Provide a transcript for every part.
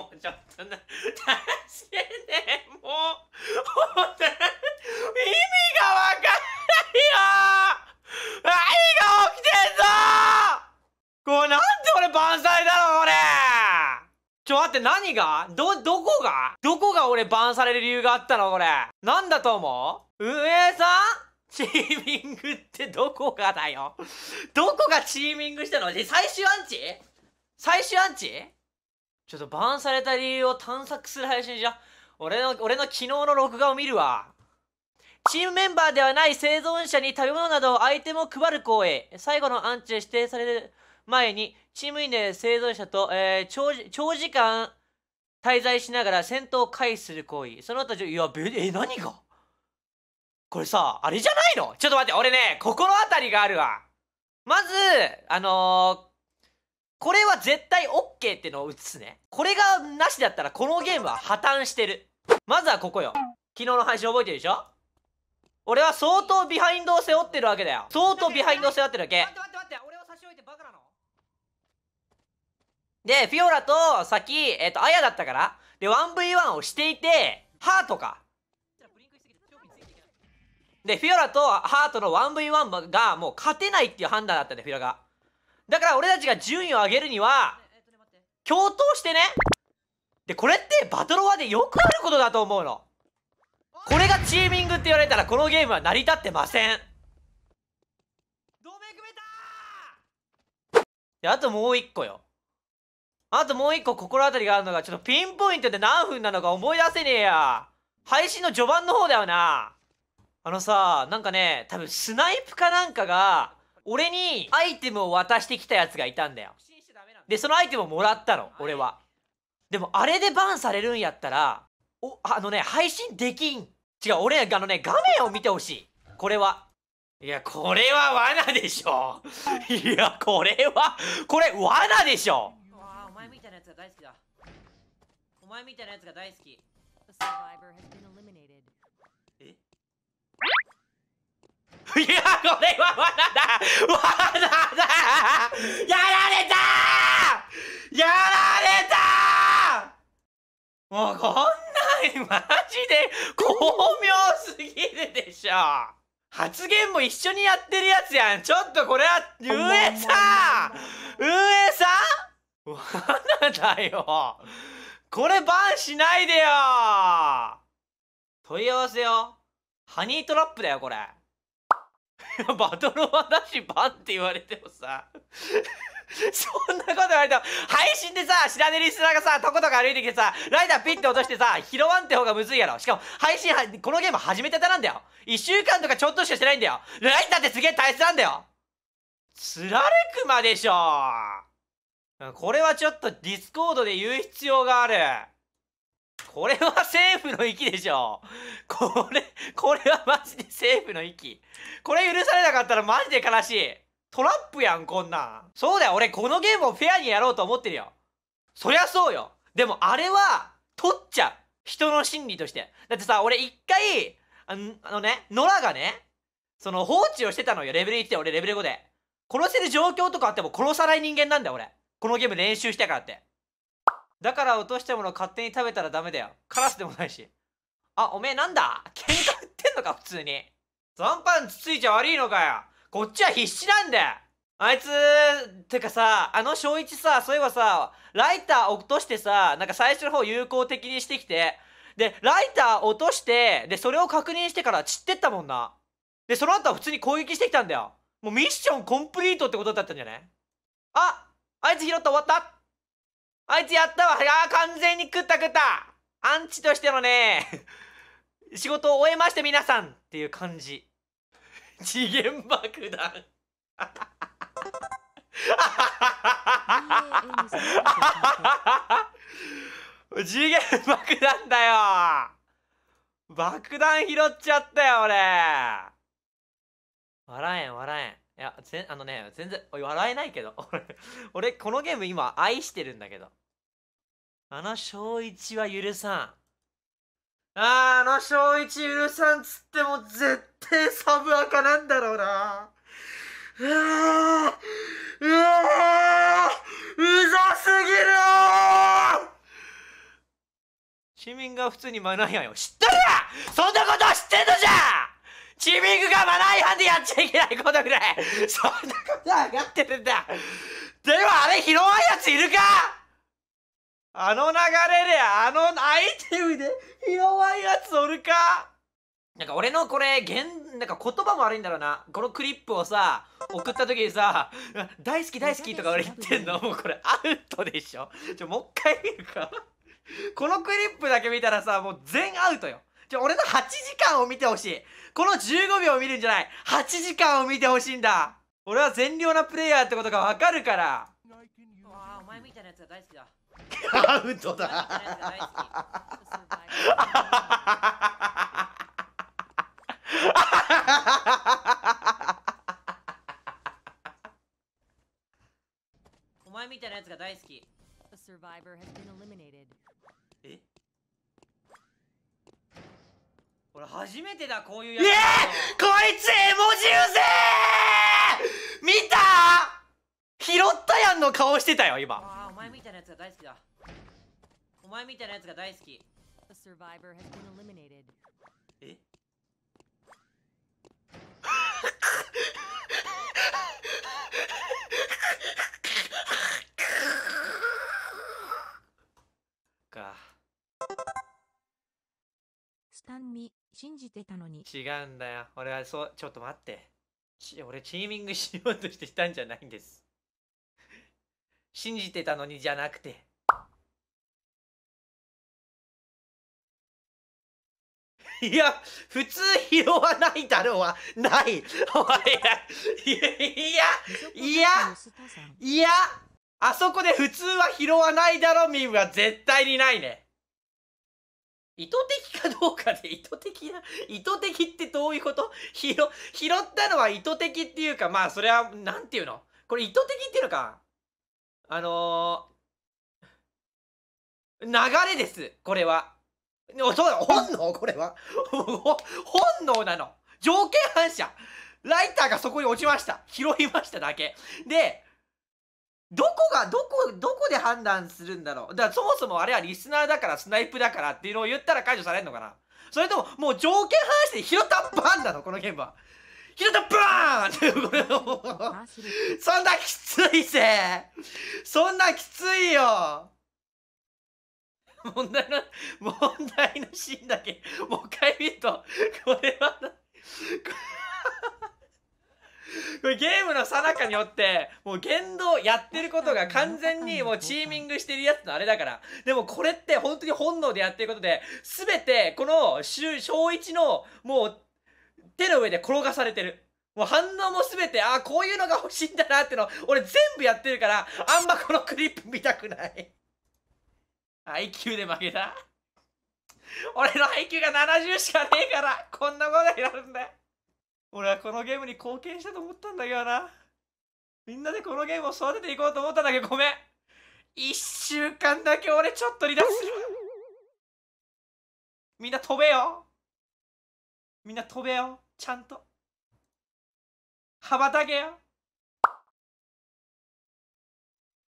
もうちょっとな、助けて、もう、ほん意味がわかんないよ何が起きてんぞこれなんで俺万歳だろ、俺ちょ、待って、何がど、どこがどこが俺バンされる理由があったのこれ。なんだと思う運営さんチーミングってどこがだよどこがチーミングしたの最終アンチ最終アンチちょっとバーンされた理由を探索する配信じゃ俺の俺の昨日の録画を見るわチームメンバーではない生存者に食べ物などアイテムを配る行為最後のアンチで指定される前にチーム員で生存者と、えー、長長時間滞在しながら戦闘を回避する行為その他いやえ何がこれさあれじゃないのちょっと待って俺ね心当たりがあるわまずあのーこれは絶対 OK ってのを打つね。これがなしだったらこのゲームは破綻してる。まずはここよ。昨日の配信覚えてるでしょ俺は相当ビハインドを背負ってるわけだよ。相当ビハインドを背負ってるわけ。で、フィオラと、さっき、えっ、ー、と、アヤだったから、で、1V1 をしていて、ハートか。で、フィオラとハートの 1V1 がもう勝てないっていう判断だったんだよ、フィオラが。だから俺たちが順位を上げるには共闘してねでこれってバトロワでよくあることだと思うのこれがチーミングって言われたらこのゲームは成り立ってませんであともう一個よあともう一個心当たりがあるのがちょっとピンポイントで何分なのか思い出せねえや配信の序盤の方だよなあのさなんかね多分スナイプかなんかが俺にアイテムを渡してきたやつがいたんだよでそのアイテムをもらったの俺はでもあれでバンされるんやったらおあのね配信できん違う俺あのね画面を見てほしいこれはいやこれは罠でしょ いやこれはこれ罠でしょあお前みたいなやつが大好きだお前みたいなやつが大好きいや、これは罠だ罠だやられたやられたもうこんなにマジで巧妙すぎるでしょ発言も一緒にやってるやつやんちょっとこれは上さん上さん罠だよこれバンしないでよ問い合わせよハニートラップだよこれ。バトルし、バンって言われてもさ そんなこと言われても配信でさ知らねえリスナーがさとことか歩いてきてさライダーピッて落としてさ拾わんって方がむずいやろしかも配信このゲーム始めてたなんだよ1週間とかちょっとしかしてないんだよライダーってすげえ大切なんだよつられくまでしょこれはちょっとディスコードで言う必要があるこれは政府の域でしょこれこれはマジで政府の域これ許されなかったらマジで悲しいトラップやんこんなんそうだよ俺このゲームをフェアにやろうと思ってるよそりゃそうよでもあれは取っちゃう人の心理としてだってさ俺一回あのね野良がねその放置をしてたのよレベル1で俺レベル5で殺せる状況とかあっても殺さない人間なんだよ俺このゲーム練習したからってだから落としたもの勝手に食べたらダメだよ。カラスでもないし。あ、おめえなんだ喧嘩売ってんのか、普通に。残飯つついちゃ悪いのかよ。こっちは必死なんだよ。あいつ、てかさ、あの小一さ、そういえばさ、ライター落としてさ、なんか最初の方有効的にしてきて、で、ライター落として、で、それを確認してから散ってったもんな。で、その後は普通に攻撃してきたんだよ。もうミッションコンプリートってことだったんじゃないああいつ拾った終わったあいつやったわあ完全に食った食ったアンチとしてのね、仕事を終えまして皆さんっていう感じ。次元爆弾次元爆弾だよ爆弾拾っちゃったよ俺笑えん笑えんいやぜあのね全然笑えないけど 俺俺このゲーム今愛してるんだけどあの小一は許さん。ああ、あの小一許さんつっても絶対サブカなんだろうな。うわあうわうざすぎるチミングは普通にマナー違反よ。知っとるわそんなこと知ってんのじゃチミングがマナー違反でやっちゃいけないことぐらいそんなこと上がってるんだでもあれ拾わんやついるかあの流れで、あの、相手ムで、弱いやつおるかなんか俺のこれ、現、なんか言葉も悪いんだろうな。このクリップをさ、送った時にさ、大好き大好きとか俺言ってんの、もうこれアウトでしょちょ、もう一回見るかこのクリップだけ見たらさ、もう全アウトよ。ちょ、俺の8時間を見てほしい。この15秒を見るんじゃない。8時間を見てほしいんだ。俺は善良なプレイヤーってことがわかるから。ああ、お前みたいなやつが大好きだ。アウトだお前みたいなやつが大好きえ俺初めてだこういうやつえー、こいつ絵文字うぜ見た拾ったやんの顔してたよ今前みたいなやつが大好きだお前みたいなやつが大好きえかスタンミ信じてたのに違うんだよ俺はそうちょっと待って俺チーミングしようとしてきたんじゃないんです信じてたのにじゃなくて。いや、普通拾わないだろうは、ない。いや、いや、いや、いや、あそこで普通は拾わないだろ、ミームは絶対にないね。意図的かどうかで意図的な、意図的ってどういうこと拾、拾ったのは意図的っていうか、まあそれは、なんていうのこれ意図的っていうのか。あのー、流れです、これは。そう本能これは。本能なの。条件反射。ライターがそこに落ちました。拾いましただけ。で、どこが、どこ、どこで判断するんだろう。だからそもそもあれはリスナーだから、スナイプだからっていうのを言ったら解除されんのかな。それとも、もう条件反射で拾ったパンなの、このゲームは。ひなたバーンってこれをそんなきついぜそんなきついよ問題の、問題のシーンだけ、もう一回見ると、これは、これゲームのさなかによって、もう言動、やってることが完全にもうチーミングしてるやつのあれだから。でもこれって本当に本能でやってることで、すべてこの小1のもう手の上で転がされてる。もう反応も全て、ああ、こういうのが欲しいんだなっての、俺全部やってるから、あんまこのクリップ見たくない。IQ で負けた。俺の配 q が70しかねえから、こんなことになるんだよ。俺はこのゲームに貢献したと思ったんだけどな。みんなでこのゲームを育てていこうと思ったんだけど、ごめん。一週間だけ俺ちょっと離脱する。みんな飛べよ。みんな飛べよ。ちゃんと羽ばたけよ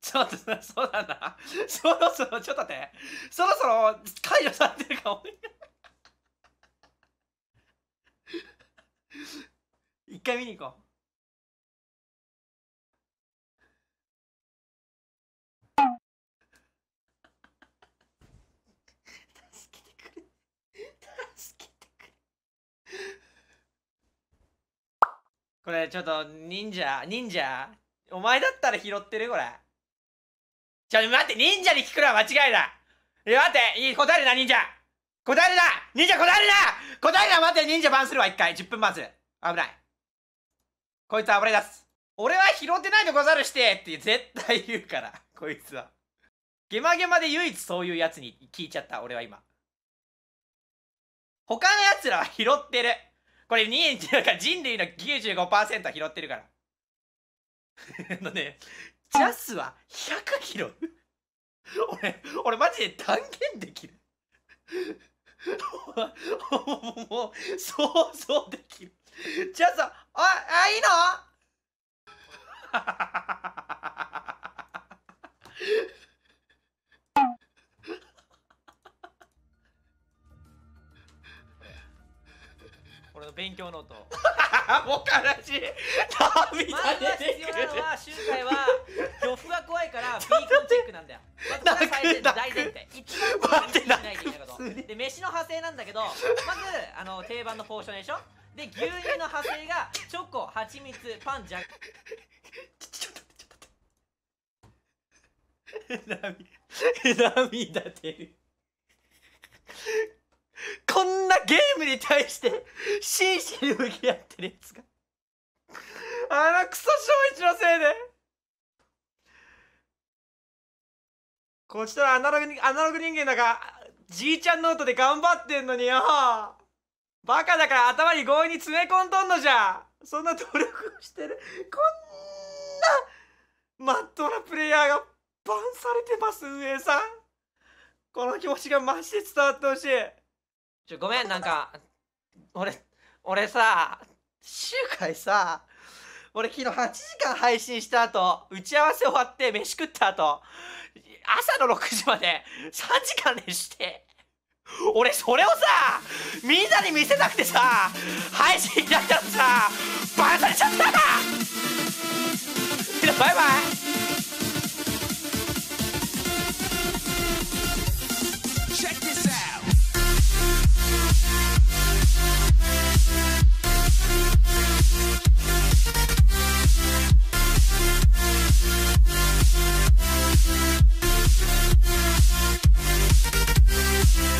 ちょっと そうなんだそろそろちょっと待ってそろそろ解除されてるかも 一回見に行こうちょっと忍者忍者お前だったら拾ってるこれちょ待って忍者に聞くのは間違いだいや待っていい答えるな忍者答えるな忍者答えるな答えるな待って忍者バンするわ一回10分バンする危ないこいつ暴れ出す俺は拾ってないでござるしてって絶対言うからこいつはゲマゲマで唯一そういうやつに聞いちゃった俺は今他のやつらは拾ってるこれ2円っていうか人類の95%は拾ってるからあのねジャスは100拾う俺俺マジで断言できるもう想像できるジャスはああいいの況ノート もう悲しいまずは必要なのは集会は漁夫が怖いからビーコンチェックなんだよまず最善大前提一番無理しないといけないことで飯の派生なんだけどまずあの定番のポーションでしょで牛乳の派生がチョコ蜂蜜パンジャック 涙涙出るこんなゲームに対して真摯に向き合ってるやつがあのクソ正一のせいでこちとらアナログアナログ人間だからじいちゃんノートで頑張ってんのによバカだから頭に強引に詰め込んどんのじゃそんな努力をしてるこんなまっとうなプレイヤーがバンされてます運営さんこの気持ちがマジで伝わってほしいちょ、ごめん、なんか、俺、俺さ、集会さ、俺昨日8時間配信した後、打ち合わせ終わって飯食った後、朝の6時まで3時間でして、俺それをさ、みんなに見せなくてさ、配信開いたてさ、バラされちゃったんバイバイ